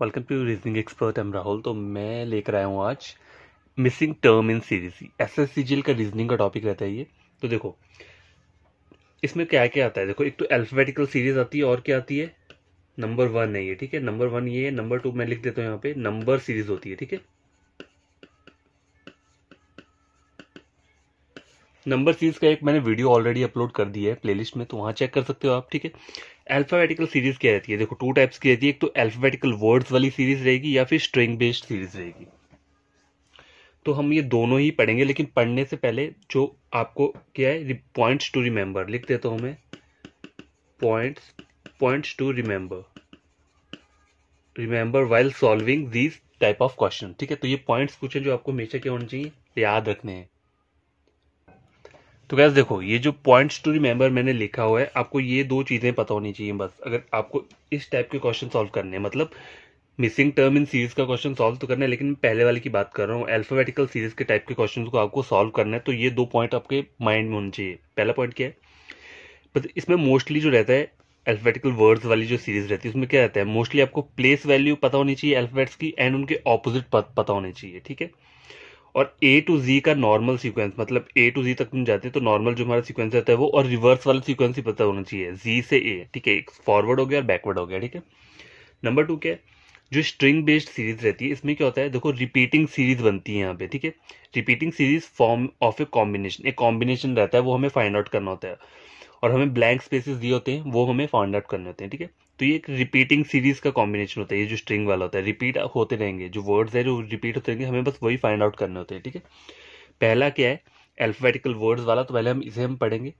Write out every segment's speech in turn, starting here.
welcome to reasoning expert am Rahul तो मैं लेकर आया हूँ आज missing term in series S S C का रीजनिंग का टॉपिक रहता है ये तो देखो इसमें क्या क्या आता है देखो एक तो अल्फाबेटिकल सीरीज आती है और क्या आती है नंबर वन है ये ठीक है नंबर वन ये नंबर टू मैं लिख देता हूँ यहाँ पे नंबर सीरीज होती है ठीक है नंबर सीरीज का एक मैंने वीडियो ऑलरेडी अपलोड कर दिया है प्लेलिस्ट में तो वहाँ चेक कर सकते हो आप ठीक है अल्फाबेटिकल सीरीज क्या रहती है देखो टू टाइप्स की रहती है एक तो अल्फाबेटिकल वर्ड्स वाली सीरीज रहेगी या फिर स्ट्रिंग बेस्ड सीरीज रहेगी तो हम ये दोनों ही पढ़ेंगे लेकिन पढ़ने से पहले जो आपको क्या है पॉइंट्स टू रिमेंबर लिख देता हूं मैं points points to remember remember while solving these type of question ठीक है तो ये पॉइंट्स पूछे जो आपको हमेशा क्या होने चाहिए याद रखने हैं तो गैस देखो ये जो पॉइंट्स टू रिमेंबर मैंने लिखा हुआ है आपको ये दो चीज़ें पता होनी चाहिए बस अगर आपको इस टाइप के क्वेश्चन सॉल्व करने हैं मतलब मिसिंग टर्म इन सीरीज का क्वेश्चन सॉल्व तो करना है लेकिन पहले वाले की बात कर रहा हूँ अल्फाबेटिकल सीरीज के टाइप के क्वेश्चन को आपको सॉल्व करना है तो ये दो पॉइंट आपके माइंड में होने चाहिए पहला पॉइंट क्या है बस इसमें मोस्टली जो रहता है अल्फाबेटिकल वर्ड्स वाली जो सीरीज रहती है उसमें क्या रहता है मोस्टली आपको प्लेस वैल्यू पता होनी चाहिए अल्फाबेट्स की एंड उनके ऑपोजिट पता होने चाहिए ठीक है और ए टू जी का नॉर्मल सीक्वेंस मतलब ए टू जी तक तुम जाते हैं तो नॉर्मल जो हमारा सीक्वेंस रहता है वो और रिवर्स वाला सीक्वेंस ही पता होना चाहिए जी से ए ठीक है एक फॉरवर्ड हो गया और बैकवर्ड हो गया ठीक है नंबर टू क्या है जो स्ट्रिंग बेस्ड सीरीज रहती है इसमें क्या होता है देखो रिपीटिंग सीरीज बनती है यहाँ पे ठीक है repeating series form of a combination एक कॉम्बिनेशन रहता है वो हमें फाइंड आउट करना होता है और हमें ब्लैंक स्पेसेस दिए होते हैं वो हमें फाइंड आउट करने होते हैं ठीक है तो ये एक रिपीटिंग सीरीज का कॉम्बिनेशन होता है ये जो स्ट्रिंग वाला होता है रिपीट होते रहेंगे जो वर्ड्स है जो रिपीट होते रहेंगे हमें बस वही फाइंड आउट करने होते हैं ठीक है पहला क्या है एल्फाबेटिकल वर्ड्स वाला तो पहले हम इसे हम पढ़ेंगे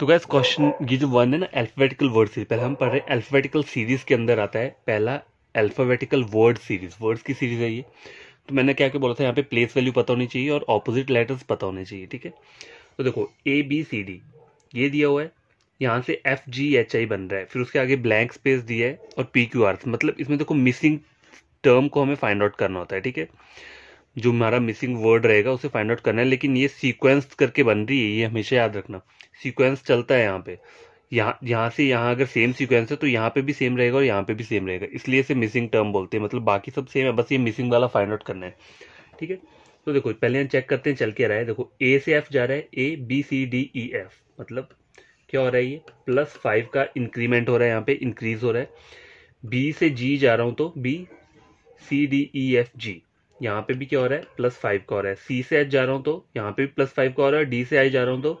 तो क्या क्वेश्चन ये जो वन है ना एल्फाबेटिकल वर्ड सीरीज पहले हम पढ़ रहे हैं एल्फाबेटिकल सीरीज के अंदर आता है पहला एल्फाबेटिकल वर्ड सीरीज वर्ड्स की सीरीज है ये तो मैंने क्या क्या बोला था यहाँ पे प्लेस वैल्यू पता होनी चाहिए और ऑपोजिट लेटर्स पता होने चाहिए ठीक है तो देखो ए बी सी डी ये दिया हुआ है यहाँ से एफ जी एच आई बन रहा है फिर उसके आगे ब्लैंक स्पेस दिया है और पी क्यू आर मतलब इसमें देखो मिसिंग टर्म को हमें फाइंड आउट करना होता है ठीक है जो हमारा मिसिंग वर्ड रहेगा उसे फाइंड आउट करना है लेकिन ये सीक्वेंस करके बन रही है ये हमेशा याद रखना सीक्वेंस चलता है यहाँ पे यहाँ यहाँ से यहाँ अगर सेम सीक्वेंस है तो यहाँ पे भी सेम रहेगा और यहाँ पे भी सेम रहेगा इसलिए इसे मिसिंग टर्म बोलते हैं मतलब बाकी सब सेम है बस ये मिसिंग वाला फाइंड आउट करना है ठीक है तो देखो पहले हम चेक करते हैं चल के रहा है देखो ए से एफ जा रहा है A B C D E F मतलब क्या हो रहा है ये प्लस फाइव का इंक्रीमेंट हो रहा है यहाँ पे इंक्रीज हो रहा है बी से जी जा रहा हूँ तो B C D E F G यहाँ पे भी क्या हो रहा है प्लस फाइव का हो रहा है सी से एच जा रहा हूँ तो यहाँ पे भी प्लस फाइव का हो रहा है डी से आई जा रहा हूँ तो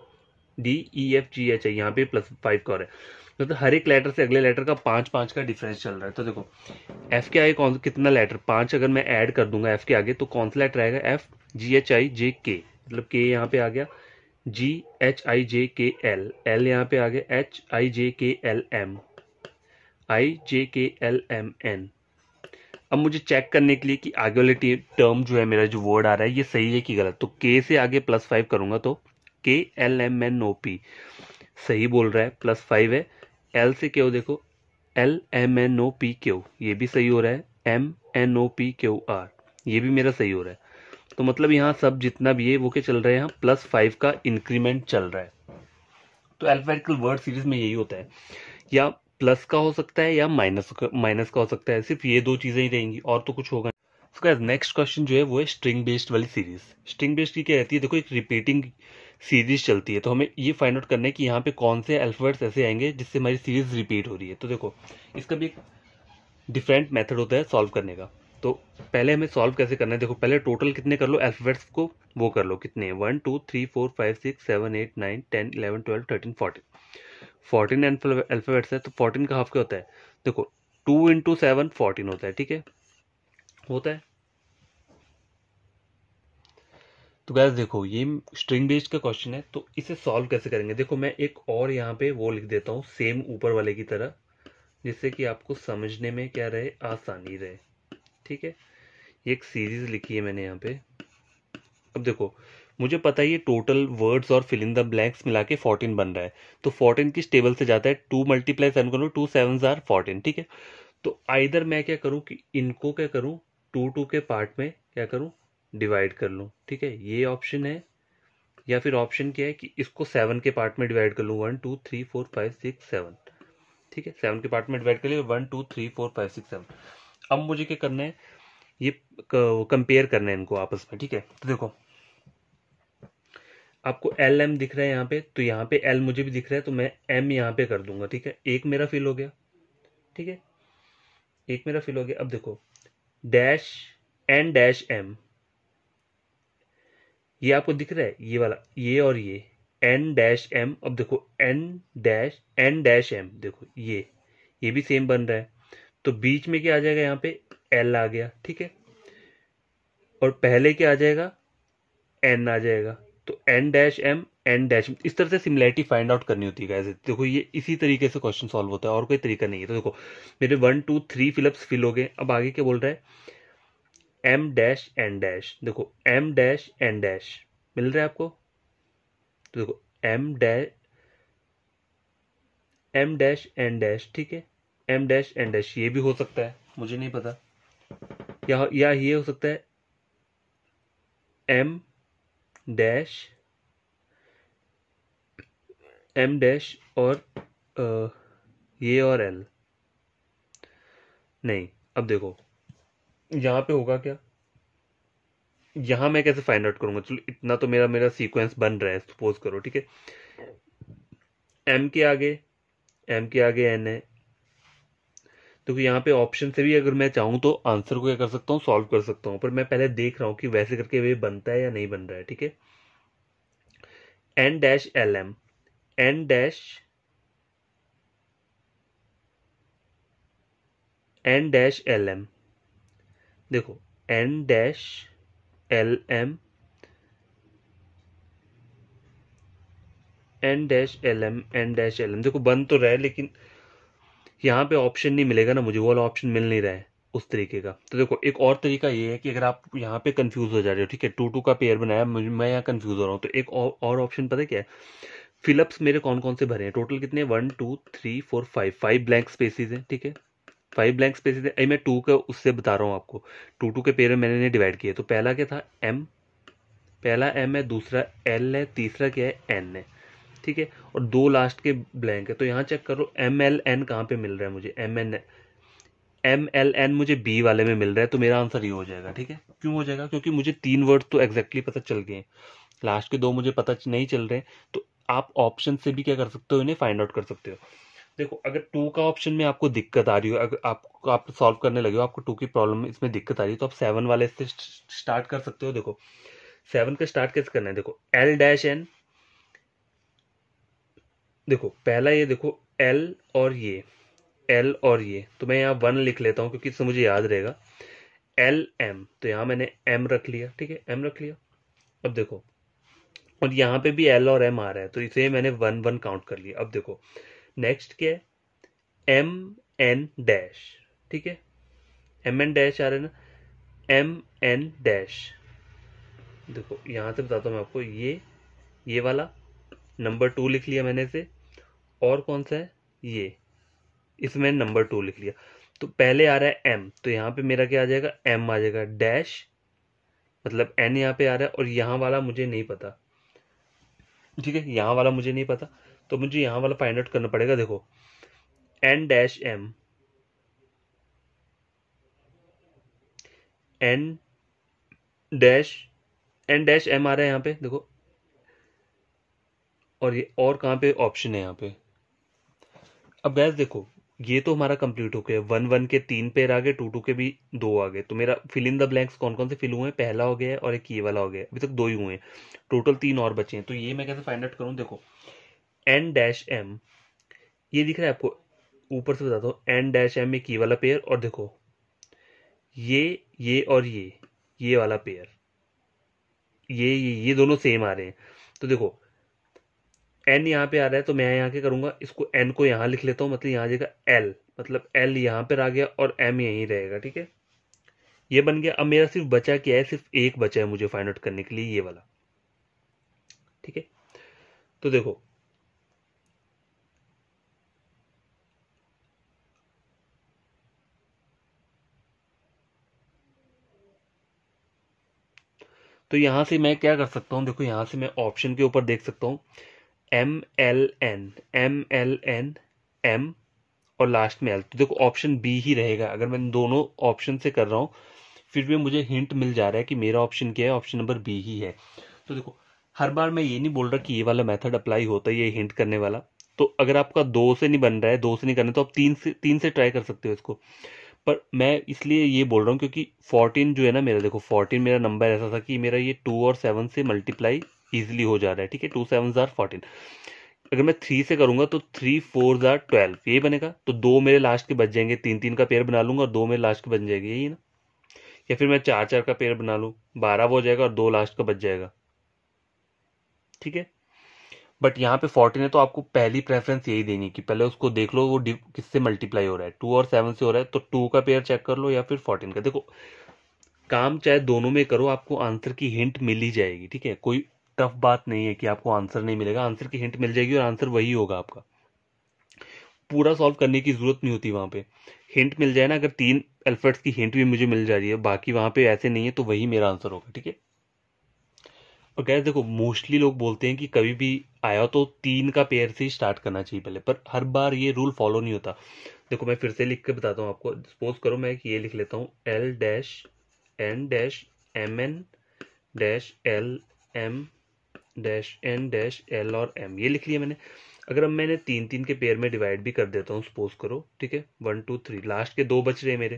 D E F G H I यहाँ पे प्लस फाइव का हो रहा है मतलब हर एक लेटर से अगले लेटर का पांच पांच का डिफरेंस चल रहा है तो देखो एफ के आगे कौन कितना लेटर पांच अगर मैं ऐड कर दूंगा एफ के आगे तो कौन सा लेटर आएगा एफ जी एच आई जे के मतलब के यहाँ पे आ गया जी एच आई जे के एल एल यहाँ पे आ गए एच आई जे के एल एम आई जे के एल एम एन अब मुझे चेक करने के लिए कि आगे वाले टर्म जो है मेरा जो वर्ड आ रहा है ये सही है कि गलत तो के से आगे प्लस फाइव करूंगा तो K L M N O P सही बोल रहा है प्लस फाइव है एल से क्यों देखो L M N O P Q ये भी सही हो रहा है M N O P Q R ये भी मेरा सही हो रहा है तो मतलब यहाँ सब जितना भी है वो क्या चल रहा है यहाँ प्लस फाइव का इंक्रीमेंट चल रहा है तो एल्फाबेटिकल वर्ड सीरीज में यही होता है या प्लस का हो सकता है या माइनस का माइनस का हो सकता है सिर्फ ये दो चीज़ें ही रहेंगी और तो कुछ होगा उसका नेक्स्ट क्वेश्चन जो है वो है स्ट्रिंग बेस्ड वाली सीरीज स्ट्रिंग बेस्ड की क्या रहती है देखो एक रिपीटिंग सीरीज चलती है तो हमें ये फाइंड आउट करना है कि यहाँ पे कौन से अल्फाबेट्स ऐसे आएंगे जिससे हमारी सीरीज रिपीट हो रही है तो देखो इसका भी एक डिफरेंट मेथड होता है सॉल्व करने का तो पहले हमें सॉल्व कैसे करना है देखो पहले टोटल कितने कर लो अल्फ़ाबेट्स को वो कर लो कितने one two three four five six seven eight nine ten eleven twelve thirteen fourteen fourteen alphabets है तो फोर्टीन का हाफ क्या होता है देखो टू इंटू सेवन फोर्टीन होता है ठीक है होता है तो गैस देखो ये स्ट्रिंग बेस्ड का क्वेश्चन है तो इसे सॉल्व कैसे करेंगे देखो मैं एक और यहाँ पे वो लिख देता हूँ सेम ऊपर वाले की तरह जिससे कि आपको समझने में क्या रहे आसानी रहे ठीक है ये एक सीरीज लिखी है मैंने यहाँ पे अब देखो मुझे पता है ये टोटल वर्ड्स और फिल इन द ब्लैंक्स मिला के फोर्टीन बन रहा है तो फोर्टीन किस टेबल से जाता है टू मल्टीप्लाई सेवन करो टू सेवन आर फोर्टीन ठीक है तो आइधर मैं क्या करूँ कि इनको क्या करूँ टू टू के पार्ट में क्या करूँ डिवाइड कर लूँ ठीक है ये ऑप्शन है या फिर ऑप्शन क्या है कि इसको सेवन के पार्ट में डिवाइड कर लूँ one two three four five six seven ठीक है सेवन के पार्ट में डिवाइड कर लिया one two three four five six seven अब मुझे क्या करना है ये कंपेयर करना है इनको आपस में ठीक है तो देखो आपको एल एम दिख रहा है यहाँ पे तो यहाँ पे एल मुझे भी दिख रहा है तो मैं एम यहाँ पे कर दूंगा ठीक है एक मेरा फिल हो गया ठीक है एक मेरा फिल हो गया अब देखो डैश एन डैश एम ये आपको दिख रहा है ये वाला ये और ये एन डैश एम अब देखो N dash N dash M देखो ये ये भी सेम बन रहा है तो बीच में क्या आ जाएगा यहाँ पे एल आ गया ठीक है और पहले क्या आ जाएगा एन आ जाएगा तो N dash M N dash इस तरह से सिमिलैरिटी फाइंड आउट करनी होती है देखो ये इसी तरीके से क्वेश्चन सॉल्व होता है और कोई तरीका नहीं है तो देखो मेरे one two three fillups fill हो गए अब आगे क्या बोल रहा है एम डैश एन डैश देखो एम डैश एन डैश मिल रहा है आपको तो देखो M dash M dash N dash ठीक है एम डैश एन डैश ये भी हो सकता है मुझे नहीं पता या या ये हो सकता है एम डैश एम डैश और आ, ये और एल नहीं अब देखो यहाँ पे होगा क्या यहाँ मैं कैसे फाइंड आउट करूंगा चलो इतना तो मेरा मेरा सीक्वेंस बन रहा है सपोज करो ठीक है एम के आगे एम के आगे एन है देखो तो यहाँ पे ऑप्शन से भी अगर मैं चाहूँ तो आंसर को क्या कर सकता हूँ सॉल्व कर सकता हूँ पर मैं पहले देख रहा हूँ कि वैसे करके वे बनता है या नहीं बन रहा है ठीक है N dash L M N dash N dash L M देखो N dash L M N dash L M N dash L M देखो बन तो रहा है लेकिन यहाँ पे ऑप्शन नहीं मिलेगा ना मुझे वो वाला ऑप्शन मिल नहीं रहा है उस तरीके का तो देखो एक और तरीका ये है कि अगर आप यहाँ पे कंफ्यूज हो जा रहे हो ठीक है टू टू का पेयर बनाया मैं यहाँ कंफ्यूज हो रहा हूँ तो एक और ऑप्शन पता क्या है फिलअप्स मेरे कौन कौन से भरे हैं टोटल कितने one two three four five five blank spaces हैं ठीक है फाइव ब्लैंक स्पेसिस हैं मैं टू का उससे बता रहा हूँ आपको टू टू के पेयर में मैंने डिवाइड किया तो पहला क्या था एम पहला एम है दूसरा एल है तीसरा क्या है एन है ठीक है और दो लास्ट के ब्लैंक है तो यहाँ चेक करो एम एल एन कहाँ पर मिल रहा है मुझे M N M L N मुझे बी वाले में मिल रहा है तो मेरा आंसर ये हो जाएगा ठीक है क्यों हो जाएगा क्योंकि मुझे तीन वर्ड तो एग्जैक्टली पता चल गए हैं लास्ट के दो मुझे पता नहीं चल रहे तो आप ऑप्शन से भी क्या कर सकते हो इन्हें फाइंड आउट कर सकते हो देखो अगर टू का ऑप्शन में आपको दिक्कत आ रही हो अगर आप आप सॉल्व करने लगे हो आपको टू की प्रॉब्लम इसमें दिक्कत आ रही है तो आप सेवन वाले से स्टार्ट कर सकते हो देखो सेवन का स्टार्ट कैसे करना है देखो एल डैश एन देखो पहला ये देखो एल और ये एल और ये तो मैं यहाँ वन लिख लेता हूँ क्योंकि इससे मुझे याद रहेगा एल एम तो यहाँ मैंने एम रख लिया ठीक है एम रख लिया अब देखो और यहाँ पे भी एल और एम आ रहा है तो इसे मैंने वन वन काउंट कर लिया अब देखो नेक्स्ट क्या है एम एन डैश ठीक है एम एन डैश आ रहा है ना एम एन डैश देखो यहाँ से बताता हूँ मैं आपको ये ये वाला नंबर टू लिख लिया मैंने इसे और कौन सा है ये इसमें मैंने नंबर टू लिख लिया तो पहले आ रहा है एम तो यहाँ पे मेरा क्या आ जाएगा एम आ जाएगा डैश मतलब एन यहाँ पे आ रहा है और यहाँ वाला मुझे नहीं पता ठीक है यहाँ वाला मुझे नहीं पता तो मुझे यहाँ वाला फाइंड आउट करना पड़ेगा देखो N dash M N dash N dash M आ रहा है यहाँ पे देखो और ये और कहाँ पे ऑप्शन है यहाँ पे अब गैस देखो ये तो हमारा कंप्लीट हो गया वन वन के तीन पेयर आ गए टू टू के भी दो आ गए तो मेरा फिल इन द ब्लैंक्स कौन कौन से फिल हुए हैं पहला हो गया है और एक ये वाला हो गया अभी तक दो ही हुए हैं टोटल तीन और बचे हैं तो ये मैं कैसे फाइंड आउट करूं देखो एन डैश एम ये दिख रहा है आपको ऊपर से बताता हूँ एन डैश एम एक ये वाला पेयर और देखो ये ये और ये ये वाला पेयर ये ये ये दोनों सेम आ रहे हैं तो देखो एन यहाँ पे आ रहा है तो मैं यहाँ के करूँगा इसको एन को यहाँ लिख लेता हूँ मतलब यहाँ जाएगा एल मतलब एल यहाँ पर आ गया और एम यहीं रहेगा ठीक है ये बन गया अब मेरा सिर्फ बचा क्या है सिर्फ एक बचा है मुझे फाइंड आउट करने के लिए ये वाला ठीक है तो देखो तो यहां से मैं क्या कर सकता हूं देखो यहां से मैं ऑप्शन के ऊपर देख सकता हूं M L N M L N M और लास्ट में एल तो देखो ऑप्शन बी ही रहेगा अगर मैं दोनों ऑप्शन से कर रहा हूँ फिर भी मुझे हिंट मिल जा रहा है कि मेरा ऑप्शन क्या है ऑप्शन नंबर बी ही है तो देखो हर बार मैं ये नहीं बोल रहा कि ये वाला मेथड अप्लाई होता है ये हिंट करने वाला तो अगर आपका दो से नहीं बन रहा है दो से नहीं करना तो आप तीन से तीन से ट्राई कर सकते हो इसको पर मैं इसलिए ये बोल रहा हूँ क्योंकि फोर्टीन जो है ना मेरा देखो फोर्टीन मेरा नंबर ऐसा था कि मेरा ये टू और सेवन से मल्टीप्लाई ईजिली हो जा रहा है ठीक है टू सेवन जार फोर्टीन अगर मैं थ्री से करूंगा तो थ्री फोर जार ट्वेल्व ये बनेगा तो दो मेरे लास्ट के बच जाएंगे तीन तीन का पेयर बना लूंगा और दो मेरे लास्ट के बन जाएंगे यही ना या फिर मैं चार चार का पेयर बना लूँ बारह वो हो जाएगा और दो लास्ट का बच जाएगा ठीक है बट यहाँ पे फोर्टीन है तो आपको पहली प्रेफरेंस यही देनी कि पहले उसको देख लो वो किससे मल्टीप्लाई हो रहा है टू और सेवन से हो रहा है तो टू का पेयर चेक कर लो या फिर फोर्टीन का देखो काम चाहे दोनों में करो आपको आंसर की हिंट मिल ही जाएगी ठीक है कोई टफ बात नहीं है कि आपको आंसर नहीं मिलेगा आंसर की हिंट मिल जाएगी और आंसर वही होगा आपका पूरा सॉल्व करने की जरूरत नहीं होती वहां पे हिंट मिल जाए ना अगर तीन अल्फर्ट्स की हिंट भी मुझे मिल जा रही है बाकी वहां पे ऐसे नहीं है तो वही मेरा आंसर होगा ठीक है और गैस देखो मोस्टली लोग बोलते हैं कि कभी भी आया तो तीन का पेयर से ही स्टार्ट करना चाहिए पहले पर हर बार ये रूल फॉलो नहीं होता देखो मैं फिर से लिख के बताता हूँ आपको सपोज करो मैं ये लिख लेता हूँ L dash N dash M N dash L M dash N dash L और एम ये लिख लिया मैंने अगर अब मैंने तीन तीन के पेयर में डिवाइड भी कर देता हूँ सपोज करो ठीक है वन टू थ्री लास्ट के दो बच रहे हैं मेरे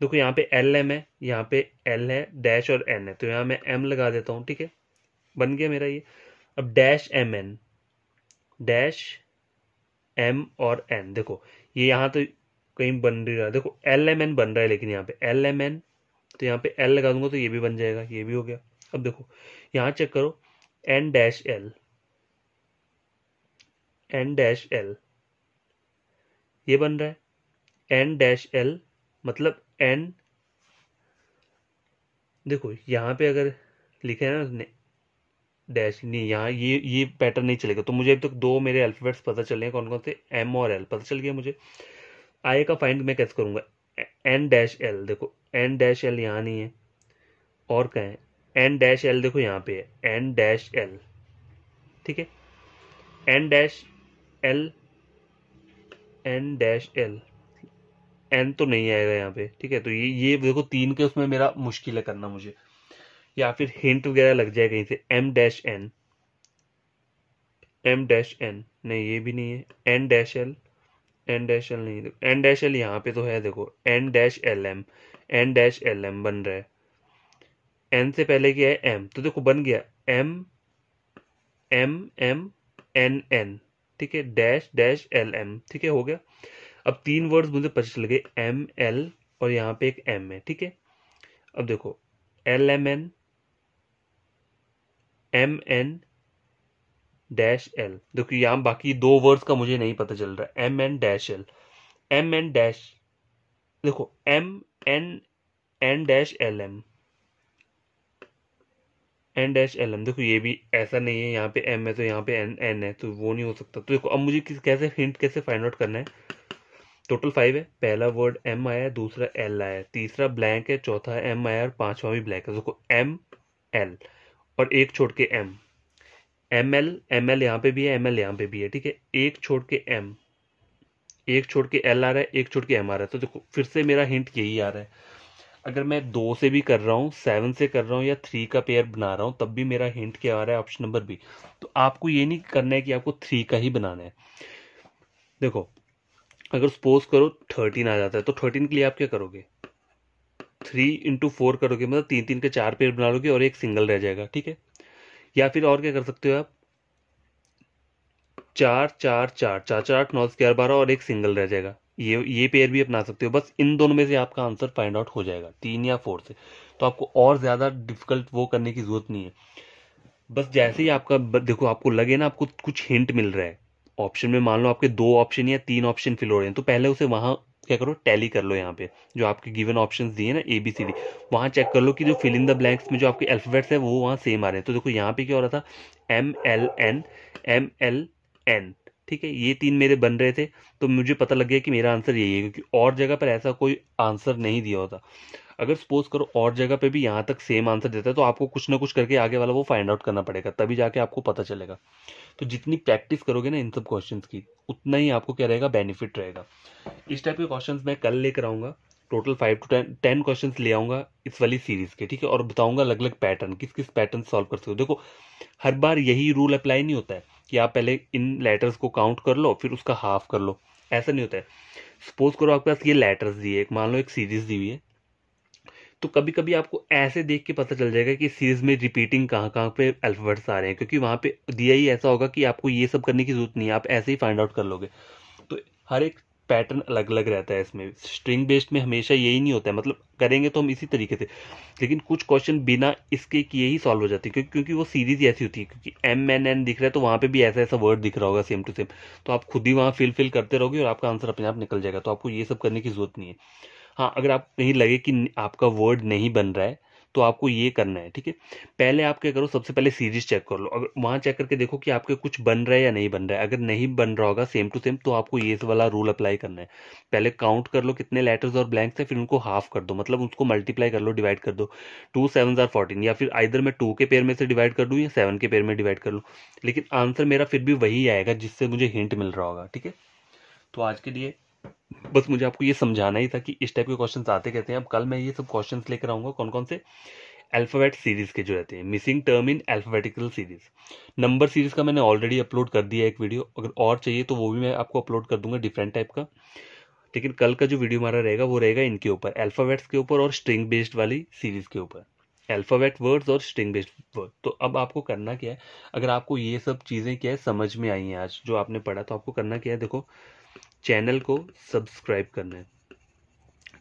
देखो यहाँ पे एल एम है यहाँ पे एल है डैश और एन है तो यहाँ मैं एम लगा देता हूँ ठीक है बन गया मेरा ये अब dash M N dash M और एन देखो ये यहाँ तो कहीं बन रही रहा देखो एल एम एन बन रहा है लेकिन यहाँ पे एल एम एन तो यहाँ पे एल लगा दूंगा तो ये भी बन जाएगा ये भी हो गया अब देखो यहाँ चेक करो n dash l n dash L ये बन रहा है n डैश एल मतलब n देखो यहां पे अगर लिखे ना डैश नहीं यहाँ ये ये पैटर्न नहीं चलेगा तो मुझे अब तक तो दो मेरे अल्फ़ाबेट्स पता चले हैं कौन कौन से एम और एल पता चल गया मुझे आई का फाइंड मैं कैसे करूंगा एन डैश एल देखो एन डैश एल यहाँ नहीं है और कहें है एन डैश एल देखो यहाँ पे एन डैश एल ठीक है N dash L N dash L N तो नहीं आएगा यहाँ पे ठीक है तो ये ये देखो तीन के उसमें मेरा मुश्किल है करना मुझे या फिर हिंट वगैरह लग जाए कहीं से M dash N M dash N नहीं ये भी नहीं है N dash L N dash L नहीं एन डैश एल यहाँ पे तो है देखो N dash L M N dash L M बन रहा है एन से पहले क्या है एम तो देखो बन गया M M M N N ठीक है डैश डैश एल एम ठीक है हो गया अब तीन वर्ड्स मुझे पता चल गए एम एल और यहाँ पे एक एम है ठीक है अब देखो L M N M N dash L देखो यहाँ बाकी दो वर्ड्स का मुझे नहीं पता चल रहा M N dash L M N dash देखो M N N dash L M N dash L M देखो ये भी ऐसा नहीं है यहाँ पे एम है तो यहाँ पे एन एन है तो वो नहीं हो सकता तो देखो अब मुझे किस कैसे हिंट कैसे फाइंड आउट करना है टोटल फाइव है पहला वर्ड एम आया दूसरा एल आया तीसरा ब्लैंक है चौथा एम आया और पांचवा भी ब्लैक है देखो एम एल और एक छोड़ के M M L M L यहाँ पे भी है एम एल यहाँ पे भी है ठीक है एक छोड़ के एम एक छोड़ के एल आ रहा है एक छोड़ के एम आ रहा है तो देखो फिर से मेरा हिंट यही आ रहा है अगर मैं दो से भी कर रहा हूँ सेवन से कर रहा हूँ या थ्री का पेयर बना रहा हूँ तब भी मेरा हिंट क्या आ रहा है ऑप्शन नंबर बी तो आपको ये नहीं करना है कि आपको थ्री का ही बनाना है देखो अगर सपोज करो थर्टीन आ जाता है तो थर्टीन के लिए आप क्या करोगे थ्री इंटू फोर करोगे मतलब तीन तीन के चार पेयर बना लोगे और एक सिंगल रह जाएगा ठीक है या फिर और क्या कर सकते हो आप चार चार चार चार चार आठ नौ ग्यारह बारह और एक सिंगल रह जाएगा ये ये पेयर भी अपना सकते हो बस इन दोनों में से आपका आंसर फाइंड आउट हो जाएगा तीन या फोर से तो आपको और ज़्यादा डिफिकल्ट वो करने की ज़रूरत नहीं है बस जैसे ही आपका देखो आपको लगे ना आपको कुछ हिंट मिल रहा है ऑप्शन में मान लो आपके दो ऑप्शन या तीन ऑप्शन फिल हो रहे हैं तो पहले उसे वहां क्या करो टैली कर लो यहाँ पे जो आपके गिवन ऑप्शन दिए ना ए बी सी डी वहां चेक कर लो कि जो फिल इन द ब्लैंक्स में जो आपके अल्फ़ाबेट्स है वो वहां सेम आ रहे हैं तो देखो यहाँ पे क्या हो रहा था M L N M L N ठीक है ये तीन मेरे बन रहे थे तो मुझे पता लग गया कि मेरा आंसर यही है क्योंकि और जगह पर ऐसा कोई आंसर नहीं दिया होता अगर सपोज करो और जगह पे भी यहाँ तक सेम आंसर देता है तो आपको कुछ ना कुछ करके आगे वाला वो फाइंड आउट करना पड़ेगा तभी जाके आपको पता चलेगा तो जितनी प्रैक्टिस करोगे ना इन सब क्वेश्चन की उतना ही आपको क्या रहेगा बेनिफिट रहेगा इस टाइप के क्वेश्चन मैं कल लेकर आऊँगा total five two ten ten question ले आऊँगा इस वाली सीरीज के ठीक है और बताऊँगा अलग अलग पैटर्न किस किस पैटर्न सॉल्व कर सकते हो देखो हर बार यही रूल अप्लाई नहीं होता है कि आप पहले इन लेटर्स को काउंट कर लो फिर उसका हाफ कर लो ऐसा नहीं होता है सपोज करो आपके पास ये लेटर्स दिए एक मान लो एक सीरीज दी हुई है तो कभी कभी आपको ऐसे देख के पता चल जाएगा कि सीरीज में रिपीटिंग कहाँ कहाँ पे अल्फाबेट्स आ रहे हैं क्योंकि वहाँ पे दिया ही ऐसा होगा कि आपको ये सब करने की जरूरत नहीं है आप ऐसे ही फाइंड आउट कर लोगे तो हर एक पैटर्न अलग अलग रहता है इसमें स्ट्रिंग बेस्ड में हमेशा यही नहीं होता है मतलब करेंगे तो हम इसी तरीके से लेकिन कुछ क्वेश्चन बिना इसके किए ही सॉल्व हो जाते हैं क्योंकि क्योंकि वो सीरीज ऐसी होती है क्योंकि एम एन एन दिख रहा है तो वहाँ पे भी ऐसा ऐसा वर्ड दिख रहा होगा सेम टू सेम तो आप खुद ही वहाँ फिल फिल करते रहोगे और आपका आंसर अपने आप निकल जाएगा तो आपको ये सब करने की जरूरत नहीं है हाँ अगर आप नहीं लगे कि आपका वर्ड नहीं बन रहा है तो आपको ये करना है ठीक है पहले आप क्या करो सबसे पहले सीरीज चेक कर लो अगर वहाँ चेक करके देखो कि आपके कुछ बन रहा है या नहीं बन रहा है अगर नहीं बन रहा होगा सेम टू सेम तो आपको ये वाला रूल अप्लाई करना है पहले काउंट कर लो कितने लेटर्स और ब्लैंक्स है फिर उनको हाफ कर दो मतलब उसको मल्टीप्लाई कर लो डिवाइड कर दो टू सेवन आर फोर्टीन या फिर आइधर मैं टू के पेयर में से डिवाइड कर लू या सेवन के पेयर में डिवाइड कर लूँ लेकिन आंसर मेरा फिर भी वही आएगा जिससे मुझे हिंट मिल रहा होगा ठीक है तो आज के लिए बस मुझे आपको ये समझाना ही था कि इस टाइप के क्वेश्चन आते कहते हैं अब कल मैं ये सब क्वेश्चन लेकर आऊंगा कौन कौन से अल्फ़ाबेट सीरीज़ के जो रहते हैं missing term in alphabetical series number series का मैंने ऑलरेडी अपलोड कर दिया एक वीडियो अगर और चाहिए तो वो भी मैं आपको अपलोड कर दूंगा डिफरेंट टाइप का लेकिन कल का जो वीडियो हमारा रहेगा वो रहेगा इनके ऊपर अल्फ़ाबेट्स के ऊपर और स्ट्रिंग बेस्ड वाली सीरीज़ के ऊपर अल्फ़ाबेट वर्ड्स और स्ट्रिंग बेस्ड वर्ड तो अब आपको करना क्या है अगर आपको ये सब चीज़ें क्या है समझ में आई हैं आज जो आपने पढ़ा तो आपको करना क्या है देखो चैनल को सब्सक्राइब करना है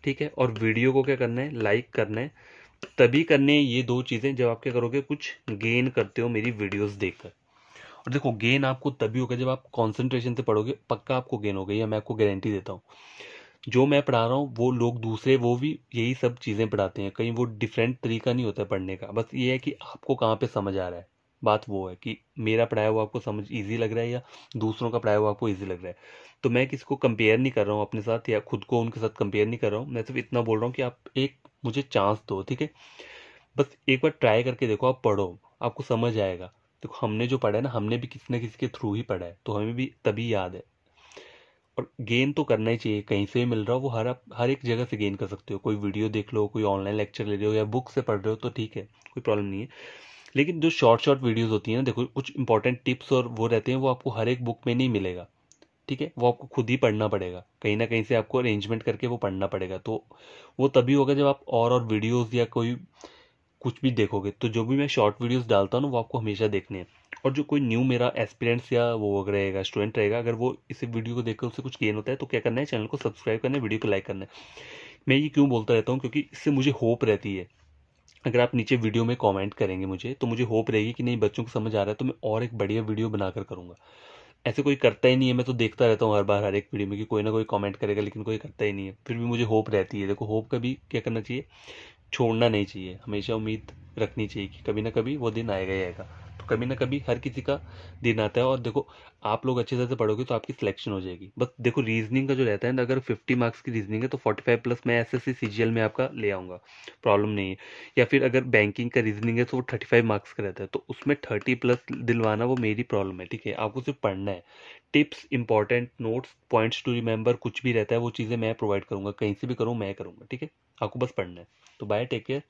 ठीक है और वीडियो को क्या करना है लाइक करना है तभी करने ये दो चीज़ें जब आप क्या करोगे कुछ गेन करते हो मेरी वीडियोस देखकर और देखो गेन आपको तभी होगा जब आप कॉन्सेंट्रेशन से पढ़ोगे पक्का आपको गेन होगा या मैं आपको गारंटी देता हूँ जो मैं पढ़ा रहा हूँ वो लोग दूसरे वो भी यही सब चीज़ें पढ़ाते हैं कहीं वो डिफरेंट तरीका नहीं होता है पढ़ने का बस ये है कि आपको कहाँ पे समझ आ रहा है बात वो है कि मेरा पढ़ाया हुआ आपको समझ ईजी लग रहा है या दूसरों का पढ़ाया हुआ आपको ईजी लग रहा है तो मैं किसी को कंपेयर नहीं कर रहा हूँ अपने साथ या खुद को उनके साथ कंपेयर नहीं कर रहा हूँ मैं सिर्फ इतना बोल रहा हूँ कि आप एक मुझे चांस दो ठीक है बस एक बार ट्राई करके देखो आप पढ़ो आपको समझ आएगा देखो हमने जो पढ़ा है ना हमने भी किसी ना किसी के थ्रू ही पढ़ा है तो हमें भी तभी याद है और गेन तो करना ही चाहिए कहीं से भी मिल रहा हो वो हर आप हर एक जगह से गेन कर सकते हो कोई वीडियो देख लो कोई ऑनलाइन लेक्चर ले रहे हो या बुक से पढ़ रहे हो तो ठीक है कोई प्रॉब्लम नहीं है लेकिन जो शॉर्ट शॉर्ट वीडियोज़ होती है ना देखो कुछ इंपॉर्टेंट टिप्स और वो रहते हैं वो आपको हर एक बुक में नहीं मिलेगा ठीक है वो आपको खुद ही पढ़ना पड़ेगा कहीं ना कहीं से आपको अरेंजमेंट करके वो पढ़ना पड़ेगा तो वो तभी होगा जब आप और और वीडियोस या कोई कुछ भी देखोगे तो जो भी मैं शॉर्ट वीडियोस डालता हूँ ना वो आपको हमेशा देखने हैं और जो कोई न्यू मेरा एस्पिरेंट्स या वो वगैरह रहेगा स्टूडेंट रहेगा अगर वो इस वीडियो को देखकर उससे कुछ गेन होता है तो क्या करना है चैनल को सब्सक्राइब करना है वीडियो को लाइक करना है मैं ये क्यों बोलता रहता हूँ क्योंकि इससे मुझे होप रहती है अगर आप नीचे वीडियो में कमेंट करेंगे मुझे तो मुझे होप रहेगी कि नहीं बच्चों को समझ आ रहा है तो मैं और एक बढ़िया वीडियो बनाकर करूँगा ऐसे कोई करता ही नहीं है मैं तो देखता रहता हूँ हर बार हर एक वीडियो में कि कोई ना कोई कमेंट करेगा लेकिन कोई करता ही नहीं है फिर भी मुझे होप रहती है देखो होप कभी क्या करना चाहिए छोड़ना नहीं चाहिए हमेशा उम्मीद रखनी चाहिए कि कभी ना कभी वो दिन आएगा ही आएगा कभी ना कभी हर किसी का दिन आता है और देखो आप लोग अच्छे तरह से पढ़ोगे तो आपकी सिलेक्शन हो जाएगी बस देखो रीजनिंग का जो रहता है ना अगर फिफ्टी मार्क्स की रीजनिंग है तो फोर्टी फाइव प्लस मैं एस एस सी में आपका ले आऊँगा प्रॉब्लम नहीं है या फिर अगर बैंकिंग का रीजनिंग है तो वो थर्टी फाइव मार्क्स का रहता है तो उसमें थर्टी प्लस दिलवाना वो मेरी प्रॉब्लम है ठीक है आपको सिर्फ पढ़ना है tips important notes points to remember कुछ भी रहता है वो चीज़ें मैं प्रोवाइड करूँगा कहीं से भी करूँ मैं करूँगा ठीक है आपको बस पढ़ना है तो बाय टेक केयर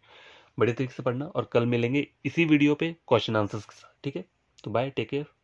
बड़े तरीके से पढ़ना और कल मिलेंगे इसी वीडियो पे क्वेश्चन आंसर्स के साथ ठीक है तो बाय टेक केयर